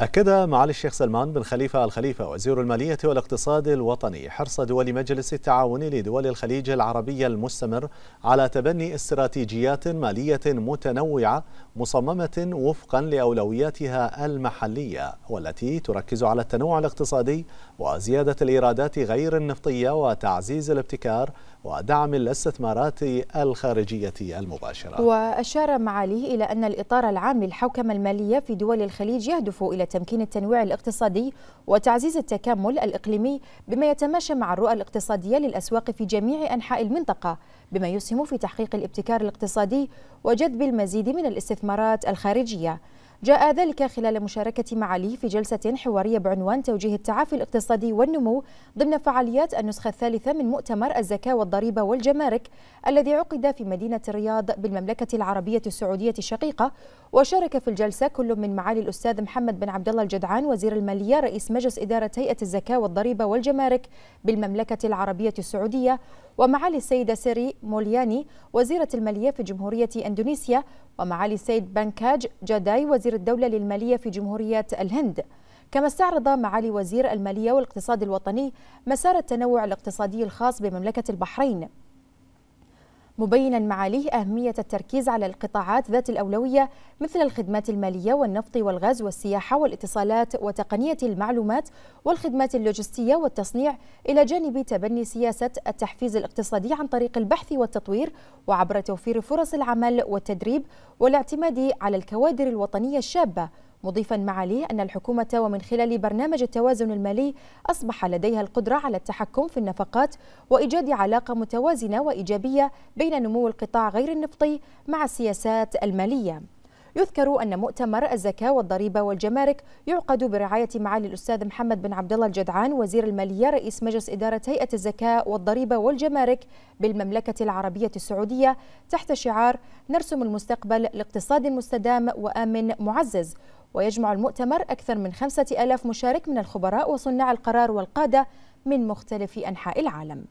أكد معالي الشيخ سلمان بن خليفة الخليفة وزير المالية والاقتصاد الوطني حرص دول مجلس التعاون لدول الخليج العربية المستمر على تبني استراتيجيات مالية متنوعة مصممة وفقا لأولوياتها المحلية والتي تركز على التنوع الاقتصادي وزيادة الإيرادات غير النفطية وتعزيز الابتكار ودعم الاستثمارات الخارجية المباشرة وأشار معاليه إلى أن الإطار العام للحوكمة المالية في دول الخليج يهدف إلى تمكين التنويع الاقتصادي وتعزيز التكامل الإقليمي بما يتماشى مع الرؤى الاقتصادية للأسواق في جميع أنحاء المنطقة بما يسهم في تحقيق الابتكار الاقتصادي وجذب المزيد من الاستثمارات الخارجية جاء ذلك خلال مشاركة معاليه في جلسة حوارية بعنوان توجيه التعافي الاقتصادي والنمو ضمن فعاليات النسخة الثالثة من مؤتمر الزكاة والضريبة والجمارك الذي عقد في مدينة الرياض بالمملكة العربية السعودية الشقيقة وشارك في الجلسة كل من معالي الأستاذ محمد بن عبد الله الجدعان وزير المالية رئيس مجلس إدارة هيئة الزكاة والضريبة والجمارك بالمملكة العربية السعودية ومعالي السيدة سيري مولياني وزيرة المالية في جمهورية إندونيسيا ومعالي السيد بنكاج جداي وزير الدولة للمالية في جمهورية الهند كما استعرض معالي وزير المالية والاقتصاد الوطني مسار التنوع الاقتصادي الخاص بمملكة البحرين مبينا معاليه أهمية التركيز على القطاعات ذات الأولوية مثل الخدمات المالية والنفط والغاز والسياحة والاتصالات وتقنية المعلومات والخدمات اللوجستية والتصنيع إلى جانب تبني سياسة التحفيز الاقتصادي عن طريق البحث والتطوير وعبر توفير فرص العمل والتدريب والاعتماد على الكوادر الوطنية الشابة مضيفا معاليه أن الحكومة ومن خلال برنامج التوازن المالي أصبح لديها القدرة على التحكم في النفقات وإيجاد علاقة متوازنة وإيجابية بين نمو القطاع غير النفطي مع السياسات المالية يذكر أن مؤتمر الزكاة والضريبة والجمارك يعقد برعاية معالي الأستاذ محمد بن عبد الله الجدعان وزير المالية رئيس مجلس إدارة هيئة الزكاة والضريبة والجمارك بالمملكة العربية السعودية تحت شعار نرسم المستقبل لاقتصاد مستدام وآمن معزز ويجمع المؤتمر أكثر من خمسة ألاف مشارك من الخبراء وصناع القرار والقادة من مختلف أنحاء العالم